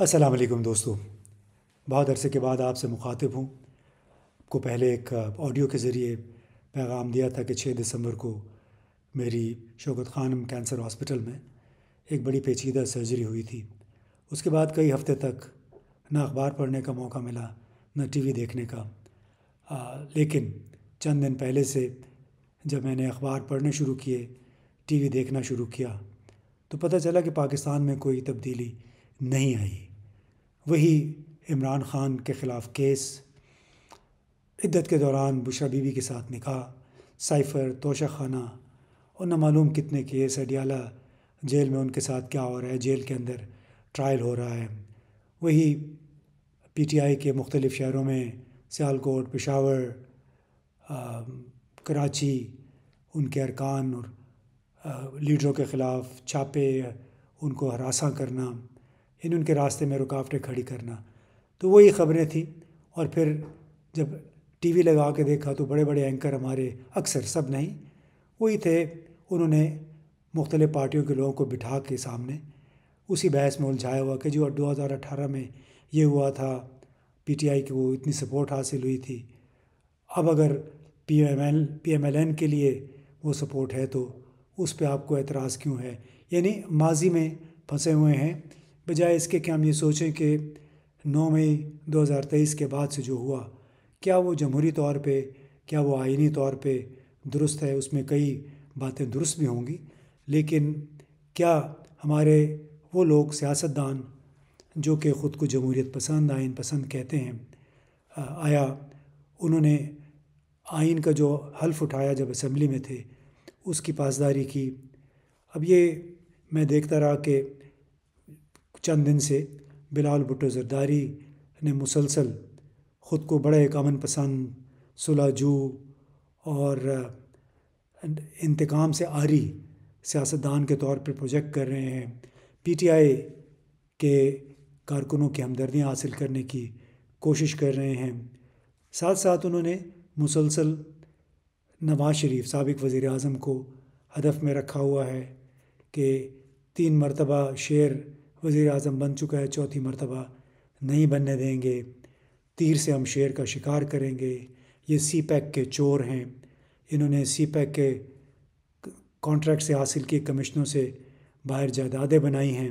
अस्सलाम वालेकुम दोस्तों बहुत अरसे के बाद आपसे मुखातिब हूँ को पहले एक ऑडियो के ज़रिए पैगाम दिया था कि 6 दिसंबर को मेरी शौकत खान कैंसर हॉस्पिटल में एक बड़ी पेचीदा सर्जरी हुई थी उसके बाद कई हफ्ते तक ना अखबार पढ़ने का मौका मिला न टी वी देखने का आ, लेकिन चंद दिन पहले से जब मैंने अखबार पढ़ने शुरू किए टी वी देखना शुरू किया तो पता चला कि पाकिस्तान में कोई तब्दीली नहीं आई वही इमरान ख़ान के ख़िलाफ़ केस इद्दत के दौरान बुशरा बीवी के साथ निकाह साइफ़र तोशा खाना और मालूम कितने केस अडियाला जेल में उनके साथ क्या हो रहा है जेल के अंदर ट्रायल हो रहा है वही पी टी आई के मुख्तलिफ़ शहरों में सियालकोट पेशावर कराची उनके अरकान और आ, लीडरों के ख़िलाफ़ छापे उनको हरासा करना इन उनके रास्ते में रुकावटें खड़ी करना तो वही खबरें थी और फिर जब टीवी लगा के देखा तो बड़े बड़े एंकर हमारे अक्सर सब नहीं वही थे उन्होंने मुख्तलिफ़ पार्टियों के लोगों को बिठा के सामने उसी बहस में उलझाया हुआ कि जो दो हज़ार 2018 में ये हुआ था पीटीआई की वो इतनी सपोर्ट हासिल हुई थी अब अगर P P M M L L N के लिए वो सपोर्ट है तो उस पर आपको एतराज़ क्यों है यानी माजी में फंसे हुए हैं बजाय इसके कि हम ये सोचें कि 9 मई 2023 के बाद से जो हुआ क्या वो जमहूरी तौर पे क्या वो आइनी तौर पे दुरुस्त है उसमें कई बातें दुरुस्त भी होंगी लेकिन क्या हमारे वो लोग सियासतदान जो कि ख़ुद को जमहूरीत पसंद आइन पसंद कहते हैं आया उन्होंने आइन का जो हल्फ उठाया जब असम्बली में थे उसकी पासदारी की अब ये मैं देखता रहा कि चंद दिन से बिलाल भुट्टो जरदारी ने मुसलसल ख़ुद को बड़े एक अमन पसंद सुलाजू और अं, इंतकाम से आरी सियासतदान के तौर पर प्रोजेक्ट कर रहे हैं पी टी आई के कारकुनों की हमदर्दियाँ हासिल करने की कोशिश कर रहे हैं साथ साथ उन्होंने मुसलसल नवाज शरीफ सबक वज़ी अजम को हदफ में रखा हुआ है कि तीन मरतबा शेर वज़ी अजम बन चुका है चौथी मरतबा नहीं बनने देंगे तीर से हम शेर का शिकार करेंगे ये सी पैक के चोर हैं इन्होंने सी पैक के कॉन्ट्रैक्ट से हासिल किए कमिश्नों से बाहर जायदादें बनाई हैं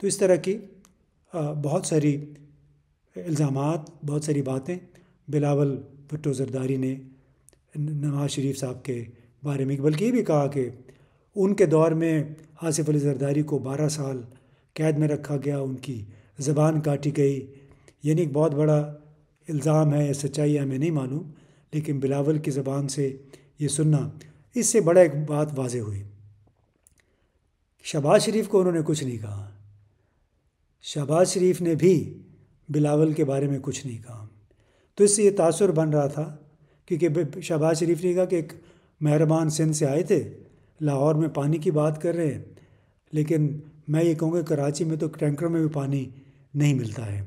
तो इस तरह की बहुत सारी इल्ज़ाम बहुत सारी बातें बिलावल भुट्टो जरदारी ने नवाज शरीफ साहब के बारे में बल्कि ये भी कहा कि उनके दौर में आसिफ अली जरदारी को बारह साल कैद में रखा गया उनकी ज़बान काटी गई यानी एक बहुत बड़ा इल्ज़ाम है या सच्चाई है मैं नहीं मालूम लेकिन बिलावल की ज़बान से ये सुनना इससे बड़ा एक बात वाज हुई शहबाज शरीफ को उन्होंने कुछ नहीं कहा शहबाज शरीफ ने भी बिलावल के बारे में कुछ नहीं कहा तो इससे ये तासर बन रहा था क्योंकि शहबाज शरीफ ने कहा कि एक मेहरबान सिंध से आए थे लाहौर में पानी की बात कर रहे हैं लेकिन मैं ये कहूँगा कराची में तो टैंकरों में भी पानी नहीं मिलता है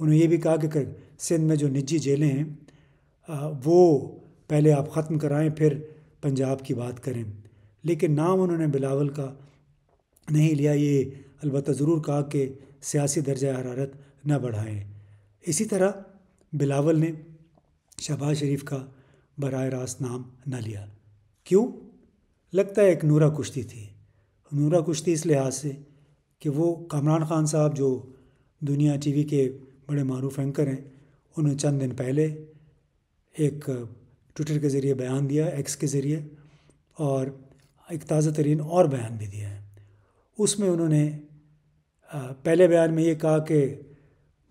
उन्होंने ये भी कहा कि सिंध में जो निजी जेलें हैं वो पहले आप ख़त्म कराएं फिर पंजाब की बात करें लेकिन नाम उन्होंने बिलावल का नहीं लिया ये अलबत्त ज़रूर कहा कि सियासी दर्जा हरारत न बढ़ाएं इसी तरह बिलावल ने शहबाज शरीफ का बर रास्त नाम न लिया क्यों लगता है एक नूरा कुश्ती थी नूरा कुश्ती इस लिहाज से कि वो कामरान ख़ान साहब जो दुनिया टीवी के बड़े मरूफ एंकर हैं उन्होंने चंद दिन पहले एक ट्विटर के ज़रिए बयान दिया एक्स के ज़रिए और एक ताज़ा तरीन और बयान भी दिया है उसमें उन्होंने पहले बयान में ये कहा कि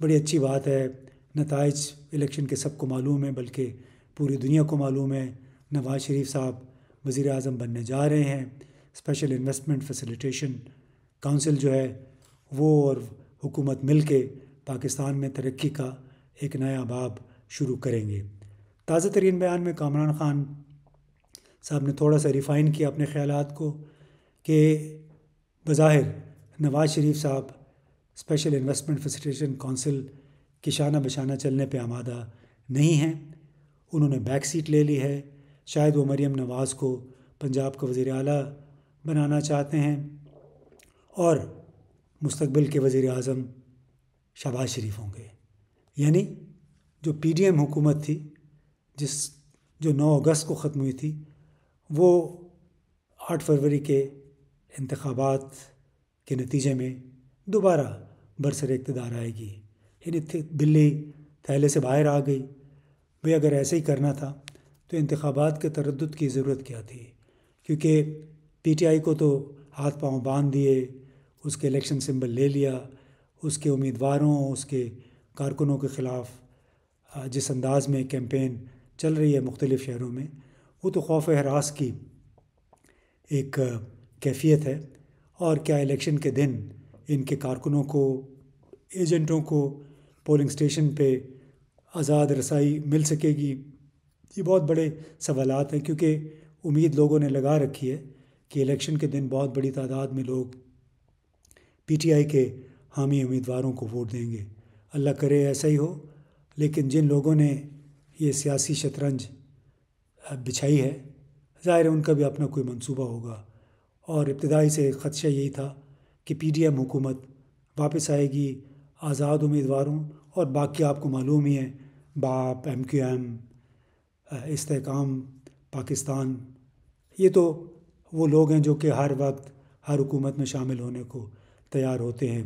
बड़ी अच्छी बात है नतज इलेक्शन के सबको मालूम है बल्कि पूरी दुनिया को मालूम है नवाज़ शरीफ साहब वज़ी अजम बनने जा रहे हैं स्पेशल इन्वेस्टमेंट फैसिलिटेशन काउंसिल जो है वो और हुकूमत मिल के पाकिस्तान में तरक्की का एक नया बाब शुरू करेंगे ताज़ा तरीन बयान में कामरान ख़ान साहब ने थोड़ा सा रिफ़ाइन किया अपने ख्याल को कि बज़ाहिर नवाज़ शरीफ साहब स्पेशल इन्वेस्टमेंट फैसिलिटेशन काउंसिल के शाना बशाना चलने पर आमादा नहीं हैं उन्होंने बैक सीट ले ली है शायद वो मरीम नवाज़ को पंजाब का वज़ी अला बनाना चाहते हैं और मुस्तबिल के वज़ी अजम शहबाज शरीफ होंगे यानी जो पी डी एम हुकूमत थी जिस जो नौ अगस्त को ख़त्म हुई थी वो आठ फरवरी के इंतबात के नतीजे में दोबारा बरसर इकतदार आएगी यानी दिल्ली थैले से बाहर आ गई भाई अगर ऐसे ही करना था तो इंतबात के तरद की ज़रूरत क्या थी क्योंकि पीटीआई को तो हाथ पांव बांध दिए उसके इलेक्शन सिंबल ले लिया उसके उम्मीदवारों उसके कारकुनों के ख़िलाफ़ जिस अंदाज में कैंपेन चल रही है मुख्तलिफ़ शहरों में वो तो खौफ हरास की एक कैफियत है और क्या इलेक्शन के दिन इनके कारकुनों को एजेंटों को पोलिंग स्टेशन पे आज़ाद रसाई मिल सकेगी ये बहुत बड़े सवाल हैं क्योंकि उम्मीद लोगों ने लगा रखी है कि इलेक्शन के दिन बहुत बड़ी तादाद में लोग पीटीआई के हामी उम्मीदवारों को वोट देंगे अल्लाह करे ऐसा ही हो लेकिन जिन लोगों ने ये सियासी शतरंज बिछाई है ज़ाहिर है उनका भी अपना कोई मंसूबा होगा और इब्तदाई से ख़दशा यही था कि पी डी एम हुकूमत वापस आएगी आज़ाद उम्मीदवारों और बाकी आपको मालूम ही है बाप एम क्यू एम इसकाम पाकिस्तान ये तो वो लोग हैं जो कि हर वक्त हर हुकूमत में शामिल होने को तैयार होते हैं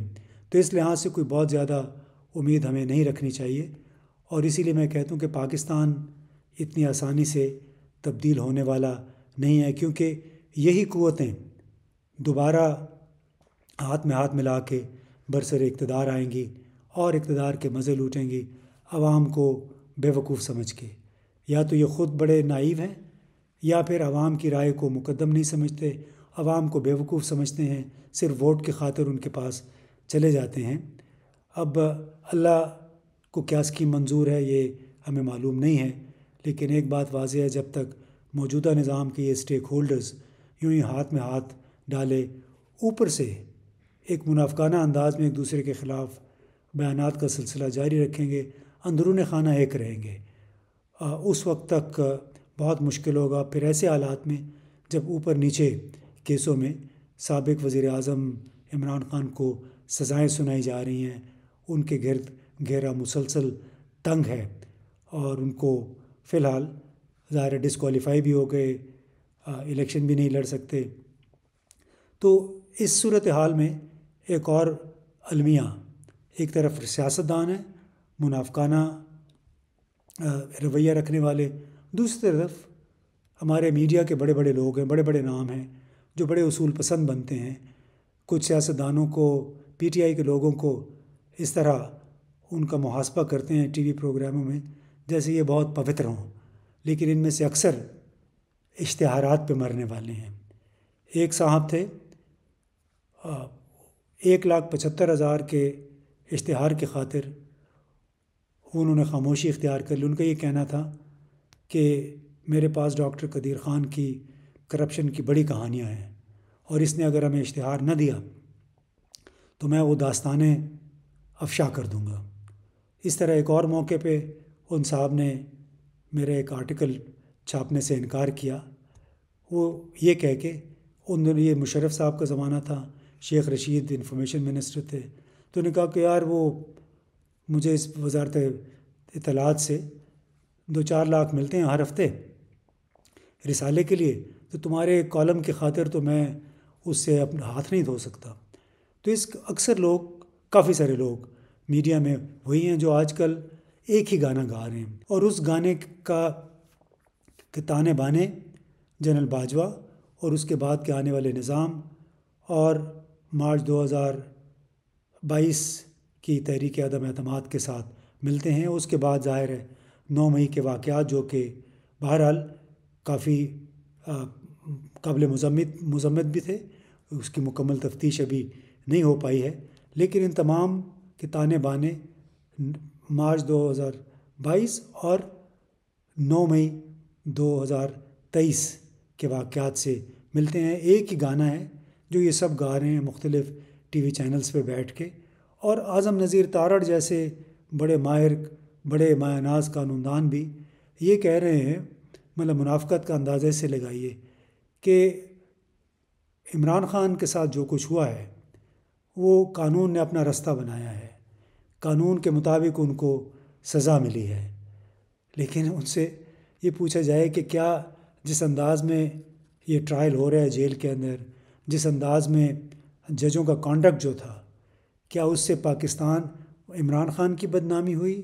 तो इस लिहाज से कोई बहुत ज़्यादा उम्मीद हमें नहीं रखनी चाहिए और इसीलिए मैं कहता हूँ कि पाकिस्तान इतनी आसानी से तब्दील होने वाला नहीं है क्योंकि यही क़वतें दोबारा हाथ में हाथ मिला के बरसर इकतदार आएंगी और इकतदार के मज़े लूटेंगी आवाम को बेवकूफ़ समझ के या तो ये ख़ुद बड़े नाइव हैं या फिर आवाम की राय को मुकदम नहीं समझते आवाम को बेवकूफ़ समझते हैं सिर्फ वोट की खातर उनके पास चले जाते हैं अब अल्लाह को क्या स्कीम मंजूर है ये हमें मालूम नहीं है लेकिन एक बात वाज है जब तक मौजूदा निज़ाम के ये स्टेक होल्डर्स यूँ ही हाथ में हाथ डाले ऊपर से एक मुनाफाना अंदाज में एक दूसरे के ख़िलाफ़ बयान का सिलसिला जारी रखेंगे अंदरून खाना एक रहेंगे उस वक्त तक बहुत मुश्किल होगा फिर ऐसे हालात में जब ऊपर नीचे केसों में सबक वज़ी अजम इमरान खान को सज़ाएँ सुनाई जा रही हैं उनके गिरद घेरा मुसलसल तंग है और उनको फ़िलहाल ज़ाहिर डिसकॉलीफाई भी हो गए इलेक्शन भी नहीं लड़ सकते तो इस सूरत हाल में एक और अलमिया एक तरफ सियासतदान है मुनाफाना रवैया रखने वाले दूसरी तरफ हमारे मीडिया के बड़े बड़े लोग हैं बड़े बड़े नाम हैं जो बड़े उसूल पसंद बनते हैं कुछ सियासतदानों को पीटीआई के लोगों को इस तरह उनका मुहासबा करते हैं टीवी प्रोग्रामों में जैसे ये बहुत पवित्र हों लेकिन इनमें से अक्सर इश्तहारात पे मरने वाले हैं एक साहब थे एक लाख पचहत्तर हज़ार के इश्तहार की खातिर उन्होंने खामोशी इख्तियार कर ली उनका ये कहना था कि मेरे पास डॉक्टर कदीर ख़ान की करप्शन की बड़ी कहानियाँ हैं और इसने अगर हमें इश्तहार न दिया तो मैं वो दास्तानें अफशा कर दूँगा इस तरह एक और मौके पे उन साहब ने मेरा एक आर्टिकल छापने से इनकार किया वो ये कह के उन ये मुशरफ साहब का ज़माना था शेख रशीद इंफॉर्मेशन मिनिस्टर थे तो उन्होंने कहा कि यार वो मुझे इस वजारत इतलात से दो चार लाख मिलते हैं हर हफ्ते रिसाले के लिए तो तुम्हारे कॉलम की खातिर तो मैं उससे अपना हाथ नहीं धो सकता तो इस अक्सर लोग काफ़ी सारे लोग मीडिया में वही हैं जो आजकल एक ही गाना गा रहे हैं और उस गाने का के ताने बाने जनरल बाजवा और उसके बाद के आने वाले निज़ाम और मार्च 2022 की तहरीक आदम अहतमाद के साथ मिलते हैं उसके बाद ज़ाहिर है नौ मई के वाक़ जो कि बहरहाल काफ़ी काबिल मजम्मत मजम्मत भी थे उसकी मुकम्मल तफ्तीश अभी नहीं हो पाई है लेकिन इन तमाम के ताने बाने मार्च 2022 और 9 मई 2023 के वाक़ात से मिलते हैं एक ही गाना है जो ये सब गा रहे हैं मुख्तलिफ़ टी वी चैनल्स पर बैठ के और आज़म नज़ीर तारड़ जैसे बड़े माहिर बड़े मायानाज कानूनदान भी ये कह रहे हैं मतलब मुनाफ़त का अंदाज़े से लगाइए कि इमरान ख़ान के साथ जो कुछ हुआ है वो कानून ने अपना रास्ता बनाया है कानून के मुताबिक उनको सज़ा मिली है लेकिन उनसे ये पूछा जाए कि क्या जिस अंदाज़ में ये ट्रायल हो रहा है जेल के अंदर जिस अंदाज़ में जजों का कॉन्डक्ट जो था क्या उससे पाकिस्तान इमरान ख़ान की बदनामी हुई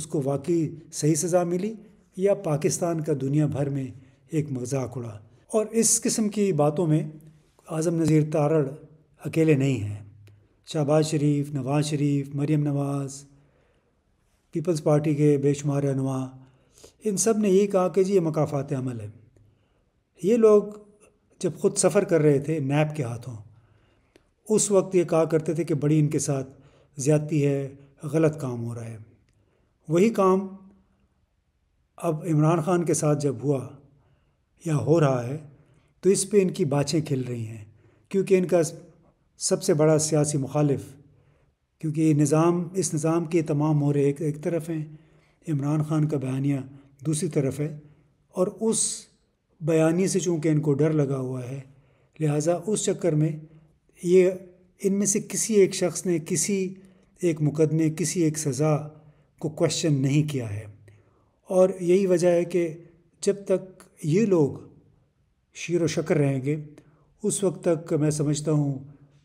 उसको वाकई सही सज़ा मिली या पाकिस्तान का दुनिया भर में एक मजाक उड़ा और इस किस्म की बातों में आज़म नज़ीर तारड़ अकेले नहीं हैं शहबाज शरीफ नवाज शरीफ मरीम नवाज़ पीपल्स पार्टी के बेशुमार रहनुमा इन सब ने यही कहा कि जी ये मकाफात अमल है ये लोग जब ख़ुद सफ़र कर रहे थे नैब के हाथों उस वक्त ये कहा करते थे कि बड़ी इनके साथ ज़्यादती है गलत काम हो रहा है वही काम अब इमरान ख़ान के साथ जब हुआ या हो रहा है तो इस पे इनकी बाछें खिल रही हैं क्योंकि इनका सबसे बड़ा सियासी मुखालिफ क्योंकि निज़ाम इस निज़ाम के तमाम मोहरे एक, एक तरफ हैं इमरान खान का बयानिया दूसरी तरफ है और उस बयानी से चूँकि इनको डर लगा हुआ है लिहाजा उस चक्कर में ये इनमें से किसी एक शख्स ने किसी एक मुकदमे किसी एक सज़ा को क्वेश्चन नहीं किया है और यही वजह है कि जब तक ये लोग शीर शक्र रहेंगे उस वक्त तक मैं समझता हूँ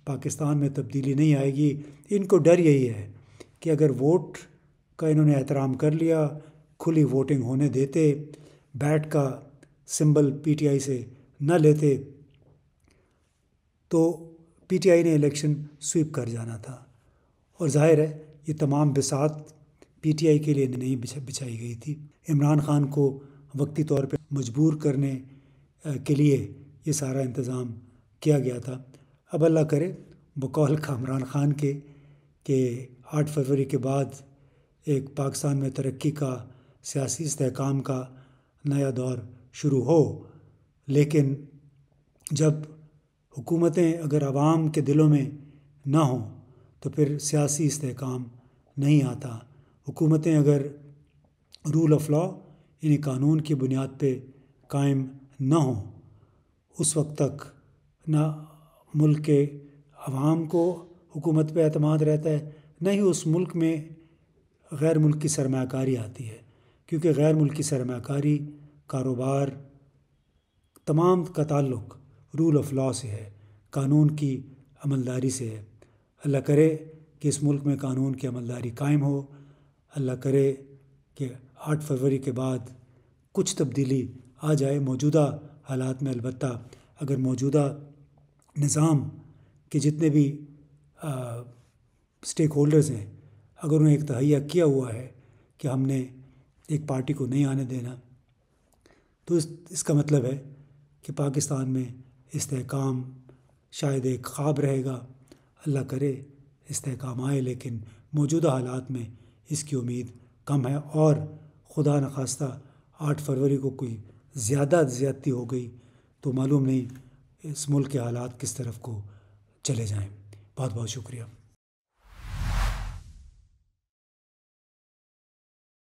पाकिस्तान में तब्दीली नहीं आएगी इनको डर यही है कि अगर वोट का इन्होंने एहतराम कर लिया खुली वोटिंग होने देते बैट का सिंबल पीटीआई से न लेते तो पीटीआई ने इलेक्शन स्वीप कर जाना था और जाहिर है ये तमाम बिसात पीटीआई के लिए नहीं बिछाई गई थी इमरान खान को वक्ती तौर पर मजबूर करने के लिए ये सारा इंतज़ाम किया गया था अब अल्लाह करे बकौल कामरान ख़ान के कि आठ फरवरी के बाद एक पाकिस्तान में तरक्की का सियासी इसकाम का नया दौर शुरू हो लेकिन जब हुकूमतें अगर आवाम के दिलों में ना हों तो फिर सियासी इसकाम नहीं आता हुकूमतें अगर रूल ऑफ लॉ यानी कानून की बुनियाद पे कायम ना हो उस वक्त तक ना मुल्क के आवाम को हुकूमत पे अतमाद रहता है ना ही उस मुल्क में गैर मुल्क की सरमाकारी आती है क्योंकि गैर मुल्क की सरमाकारी कारोबार तमाम का ताल्लुक रूल ऑफ लॉ से है कानून की अमलदारी से है अल्लाह करे कि इस मुल्क में कानून की अमलदारी कायम हो अल्लाह करे कि आठ फरवरी के बाद कुछ तब्दीली आ जाए मौजूदा हालात में अलबत् अगर मौजूदा निज़ाम के जितने भी स्टेक होल्डर्स हैं अगर उन्हें एक तहैया किया हुआ है कि हमने एक पार्टी को नहीं आने देना तो इस इसका मतलब है कि पाकिस्तान में इसकाम शायद एक ख्वाब रहेगा अल्लाह करे इसकाम आए लेकिन मौजूदा हालात में इसकी उम्मीद कम है और खुदा नखास्ता आठ फरवरी को कोई ज़्यादा ज़्यादती हो गई तो मालूम नहीं इस मुल्क के हालात किस तरफ को चले जाएं बहुत बहुत शुक्रिया